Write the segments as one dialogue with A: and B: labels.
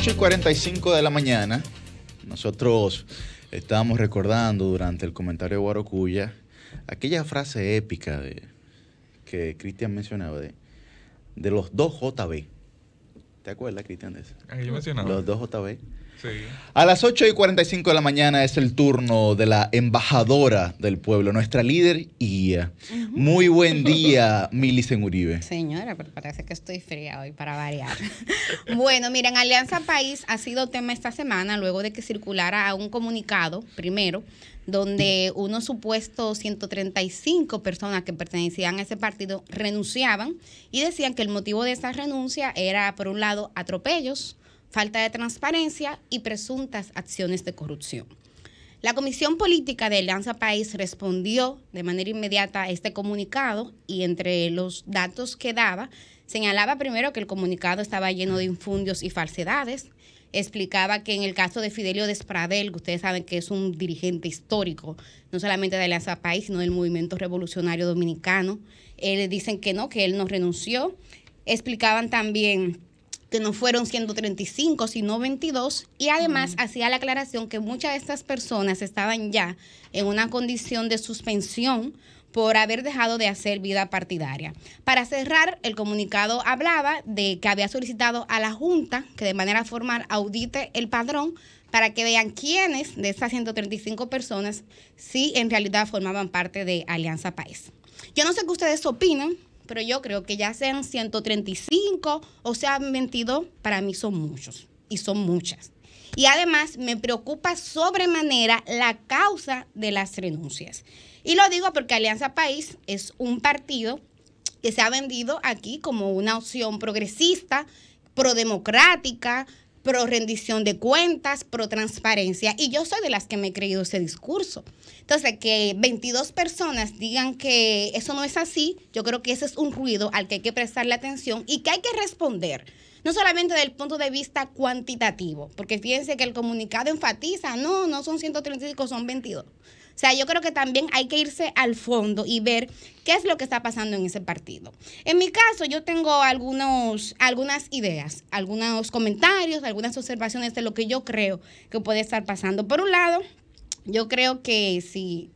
A: 8 y 45 de la mañana, nosotros estábamos recordando durante el comentario de Guarocuya aquella frase épica de, que Cristian mencionaba de, de los dos JB. ¿Te acuerdas, Cristian, de eso? mencionaba. Los dos JB. A las 8 y 45 de la mañana es el turno de la embajadora del pueblo, nuestra líder y guía. Muy buen día, Milicen Uribe. Señora, parece que estoy fría hoy para variar. bueno, miren, Alianza País ha sido tema esta semana luego de que circulara un comunicado, primero, donde unos supuestos 135 personas que pertenecían a ese partido renunciaban y decían que el motivo de esa renuncia era, por un lado, atropellos falta de transparencia y presuntas acciones de corrupción. La Comisión Política de Alianza País respondió de manera inmediata a este comunicado y entre los datos que daba, señalaba primero que el comunicado estaba lleno de infundios y falsedades, explicaba que en el caso de Fidelio Despradel, que ustedes saben que es un dirigente histórico, no solamente de Alianza País, sino del movimiento revolucionario dominicano, le eh, dicen que no, que él no renunció. Explicaban también que no fueron 135, sino 22, y además hacía la aclaración que muchas de estas personas estaban ya en una condición de suspensión por haber dejado de hacer vida partidaria. Para cerrar, el comunicado hablaba de que había solicitado a la Junta que de manera formal audite el padrón para que vean quiénes de esas 135 personas sí en realidad formaban parte de Alianza País. Yo no sé qué ustedes opinan, pero yo creo que ya sean 135 o sean 22, para mí son muchos y son muchas. Y además me preocupa sobremanera la causa de las renuncias. Y lo digo porque Alianza País es un partido que se ha vendido aquí como una opción progresista, prodemocrática, pro rendición de cuentas, pro transparencia. Y yo soy de las que me he creído ese discurso. Entonces, que 22 personas digan que eso no es así, yo creo que ese es un ruido al que hay que prestarle atención y que hay que responder. No solamente desde el punto de vista cuantitativo, porque fíjense que el comunicado enfatiza, no, no son 135, son 22. O sea, yo creo que también hay que irse al fondo y ver qué es lo que está pasando en ese partido. En mi caso, yo tengo algunos, algunas ideas, algunos comentarios, algunas observaciones de lo que yo creo que puede estar pasando. Por un lado, yo creo que si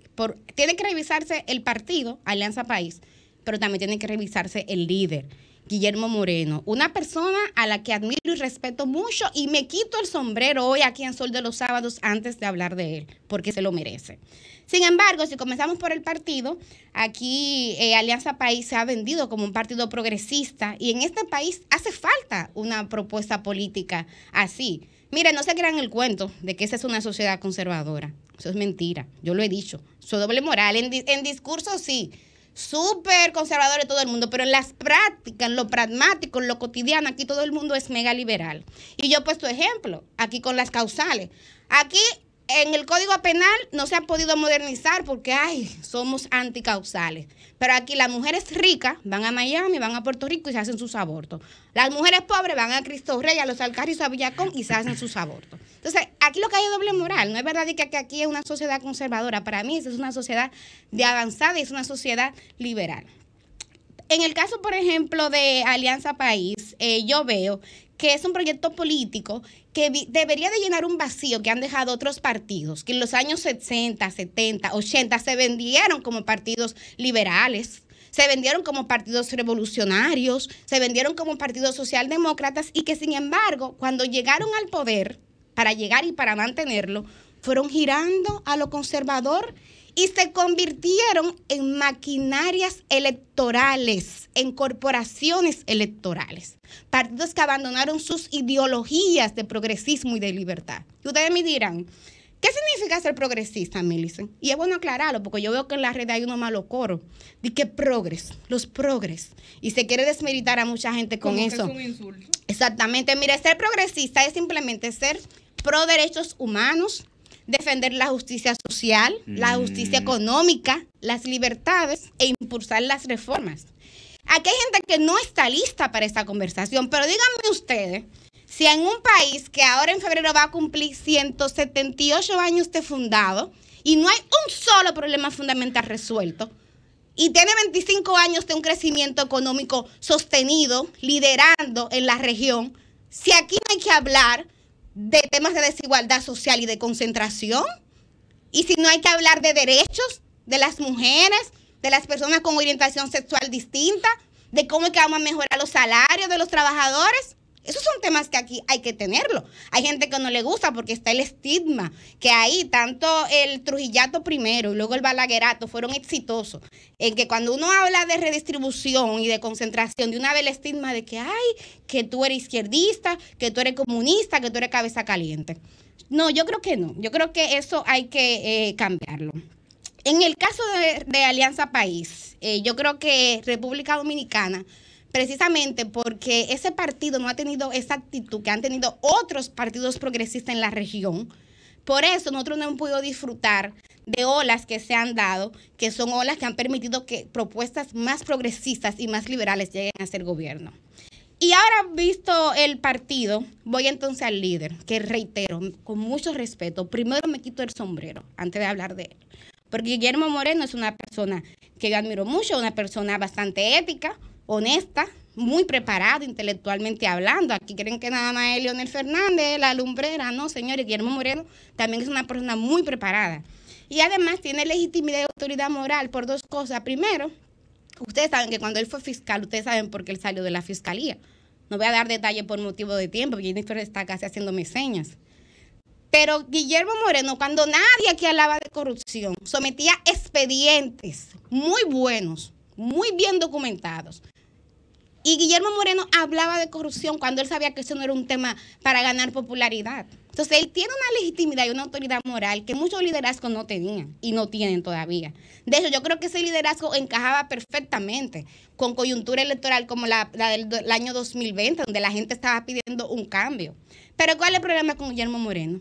A: tiene que revisarse el partido, Alianza País, pero también tiene que revisarse el líder Guillermo Moreno, una persona a la que admiro y respeto mucho y me quito el sombrero hoy aquí en Sol de los Sábados antes de hablar de él, porque se lo merece. Sin embargo, si comenzamos por el partido, aquí eh, Alianza País se ha vendido como un partido progresista y en este país hace falta una propuesta política así. Miren, no se crean el cuento de que esa es una sociedad conservadora. Eso es mentira, yo lo he dicho. Su doble moral, en, en discurso sí, súper conservadores todo el mundo, pero en las prácticas, en lo pragmático, en lo cotidiano, aquí todo el mundo es mega liberal. Y yo he puesto ejemplo, aquí con las causales. Aquí en el Código Penal no se ha podido modernizar porque, ay, somos anticausales. Pero aquí las mujeres ricas van a Miami, van a Puerto Rico y se hacen sus abortos. Las mujeres pobres van a Cristo Rey, a Los Alcarrizos, a Villacón y se hacen sus abortos. Entonces, aquí lo que hay es doble moral. No es verdad que, que aquí es una sociedad conservadora. Para mí, es una sociedad de avanzada y es una sociedad liberal. En el caso, por ejemplo, de Alianza País, eh, yo veo que es un proyecto político que debería de llenar un vacío que han dejado otros partidos, que en los años 60, 70, 80 se vendieron como partidos liberales, se vendieron como partidos revolucionarios, se vendieron como partidos socialdemócratas y que sin embargo, cuando llegaron al poder, para llegar y para mantenerlo, fueron girando a lo conservador y se convirtieron en maquinarias electorales, en corporaciones electorales, partidos que abandonaron sus ideologías de progresismo y de libertad. Y ustedes me dirán, ¿qué significa ser progresista, Millicent? Y es bueno aclararlo, porque yo veo que en la red hay uno malo coro, de que progres, los progres, y se quiere desmeritar a mucha gente con eso. es un insulto. Exactamente, mire, ser progresista es simplemente ser pro derechos humanos, defender la justicia social, la mm. justicia económica, las libertades e impulsar las reformas. Aquí hay gente que no está lista para esta conversación, pero díganme ustedes, si en un país que ahora en febrero va a cumplir 178 años de fundado y no hay un solo problema fundamental resuelto, y tiene 25 años de un crecimiento económico sostenido, liderando en la región, si aquí no hay que hablar de temas de desigualdad social y de concentración. Y si no hay que hablar de derechos de las mujeres, de las personas con orientación sexual distinta, de cómo es que vamos a mejorar los salarios de los trabajadores. Esos son temas que aquí hay que tenerlo. Hay gente que no le gusta porque está el estigma, que ahí tanto el Trujillato primero y luego el Balaguerato fueron exitosos, en que cuando uno habla de redistribución y de concentración, de una vez el estigma de que, ay, que tú eres izquierdista, que tú eres comunista, que tú eres cabeza caliente. No, yo creo que no. Yo creo que eso hay que eh, cambiarlo. En el caso de, Alianza País, eh, yo creo que República Dominicana precisamente porque ese partido no ha tenido esa actitud que han tenido otros partidos progresistas en la región. Por eso nosotros no hemos podido disfrutar de olas que se han dado, que son olas que han permitido que propuestas más progresistas y más liberales lleguen a ser gobierno. Y ahora visto el partido, voy entonces al líder, que reitero, con mucho respeto, primero me quito el sombrero antes de hablar de él. Porque Guillermo Moreno es una persona que yo admiro mucho, una persona bastante ética, honesta, muy preparado intelectualmente hablando. Aquí creen que nada más es Leonel Fernández, la lumbrera, no, señores. Guillermo Moreno también es una persona muy preparada. Y además tiene legitimidad y autoridad moral por dos cosas. Primero, ustedes saben que cuando él fue fiscal, ustedes saben por qué él salió de la fiscalía. No voy a dar detalles por motivo de tiempo, porque Jennifer está casi haciendo mis señas. Pero Guillermo Moreno, cuando nadie aquí hablaba de corrupción, sometía expedientes muy buenos, muy bien documentados, y Guillermo Moreno hablaba de corrupción cuando él sabía que eso no era un tema para ganar popularidad. Entonces, él tiene una legitimidad y una autoridad moral que muchos liderazgos no tenían y no tienen todavía. De hecho, yo creo que ese liderazgo encajaba perfectamente con coyuntura electoral como la, del, año 2020, donde la gente estaba pidiendo un cambio. Pero ¿cuál es el problema con Guillermo Moreno?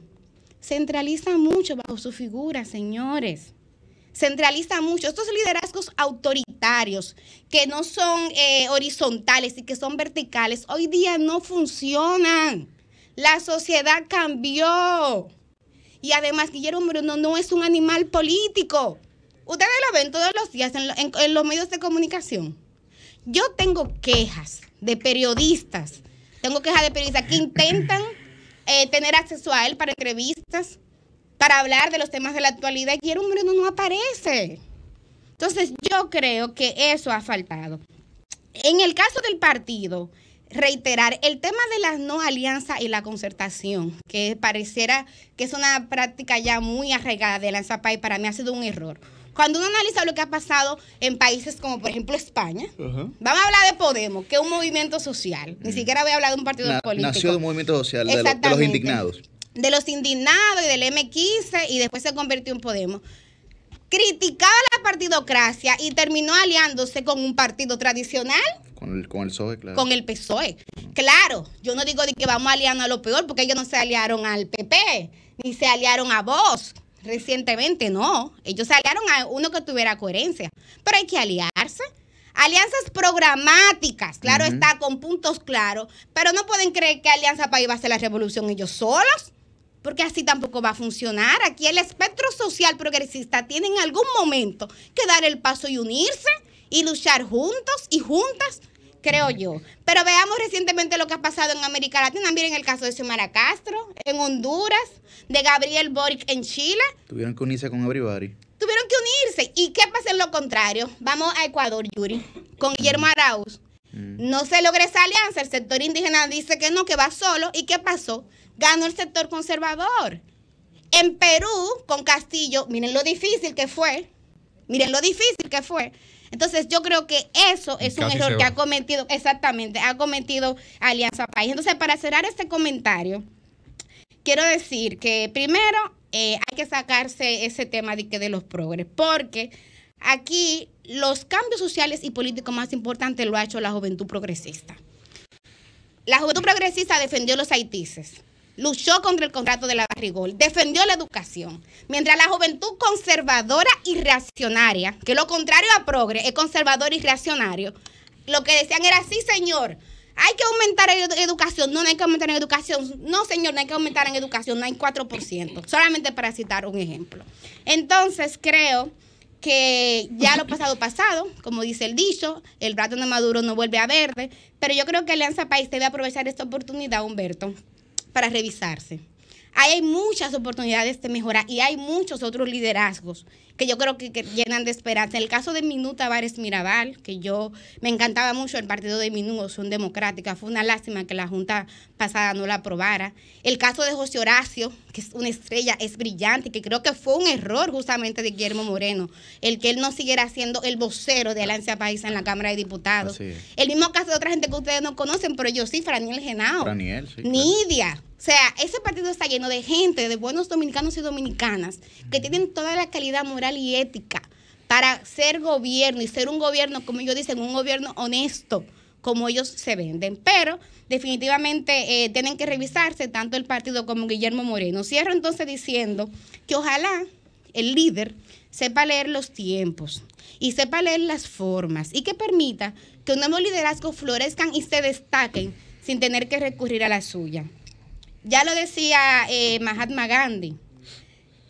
A: Centraliza mucho bajo su figura, señores. Centraliza mucho. Estos liderazgos autoritarios que no son eh, horizontales y que son verticales, hoy día no funcionan. La sociedad cambió. Y además, Guillermo Bruno no es un animal político. Ustedes lo ven todos los días en, los medios de comunicación. Yo tengo quejas de periodistas, tengo quejas de periodistas que intentan eh, tener acceso a él para entrevistas, para hablar de los temas de la actualidad y Guillermo Bruno no aparece. Entonces yo creo que eso ha faltado. En el caso del partido, reiterar el tema de las no alianza y la concertación, que pareciera que es una práctica ya muy arraigada de la país, para mí ha sido un error. Cuando uno analiza lo que ha pasado en países como, por ejemplo, España, vamos a hablar de Podemos, que es un movimiento social. Ni siquiera voy a hablar de un partido político. Nació de un movimiento social, de, de los indignados. De los indignados y del M15, y después se convirtió en Podemos criticaba la partidocracia y terminó aliándose con un partido tradicional. Con el, con el PSOE, claro. Con el PSOE. Claro, yo no digo de que vamos aliando a lo peor, porque ellos no se aliaron al PP, ni se aliaron a vos recientemente, no. Ellos se aliaron a uno que tuviera coherencia. Pero hay que aliarse. Alianzas programáticas, claro está, con puntos claros, pero no pueden creer que Alianza País va a hacer la revolución ellos solos porque así tampoco va a funcionar. Aquí el espectro social progresista tiene en algún momento que dar el paso y unirse y luchar juntos y juntas, creo yo. Pero veamos recientemente lo que ha pasado en América Latina, miren el caso de Xiomara Castro, en Honduras, de Gabriel Boric en Chile. Tuvieron que unirse con Everybody. Tuvieron que unirse. ¿Y qué pasa en lo contrario? Vamos a Ecuador, Yuri, con Guillermo Arauz Mm. No se logra esa alianza, el sector indígena dice que no, que va solo. ¿Y qué pasó? Ganó el sector conservador. En Perú, con Castillo, miren lo difícil que fue. Miren lo difícil que fue. Entonces yo creo que eso es un error que ha cometido, exactamente, ha cometido Alianza País. Entonces, para cerrar este comentario, quiero decir que primero eh, hay que sacarse ese tema de que de los progres, porque aquí los cambios sociales y políticos más importantes lo ha hecho la juventud progresista. La juventud progresista defendió los haitises, luchó contra el contrato de la barrigol, defendió la educación, mientras la juventud conservadora y reaccionaria, que lo contrario a progre es conservador y reaccionario, lo que decían era, sí señor, hay que aumentar la educación, no, no hay que aumentar en educación, no señor, no hay que aumentar en educación, no hay 4%, solamente para citar un ejemplo. Entonces creo que ya lo pasado pasado, como dice el dicho, el rato no Maduro no vuelve a verde, pero yo creo que Alianza País debe aprovechar esta oportunidad, Humberto, para revisarse hay muchas oportunidades de mejorar y hay muchos otros liderazgos que yo creo que, llenan de esperanza. El caso de Minuta Tavares Mirabal, que yo me encantaba mucho el partido de Minú, Opción Democrática, fue una lástima que la Junta pasada no la aprobara. El caso de José Horacio, que es una estrella, es brillante, que creo que fue un error justamente de Guillermo Moreno, el que él no siguiera siendo el vocero de Alianza País en la Cámara de Diputados. El mismo caso de otra gente que ustedes no conocen, pero yo sí, Franiel Genao. Franiel, sí. Nidia. O sea, ese partido está lleno de gente, de buenos dominicanos y dominicanas, que tienen toda la calidad moral y ética para ser gobierno y ser un gobierno, como ellos dicen, un gobierno honesto, como ellos se venden. Pero definitivamente eh, tienen que revisarse tanto el partido como Guillermo Moreno. Cierro entonces diciendo que ojalá el líder sepa leer los tiempos y sepa leer las formas y que permita que un nuevo liderazgo florezcan y se destaquen sin tener que recurrir a la suya ya lo decía eh, Mahatma Gandhi,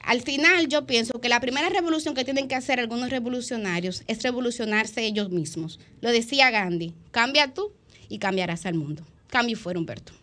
A: al final yo pienso que la primera revolución que tienen que hacer algunos revolucionarios es revolucionarse ellos mismos. Lo decía Gandhi, cambia tú y cambiarás al mundo. Cambio fuera Humberto.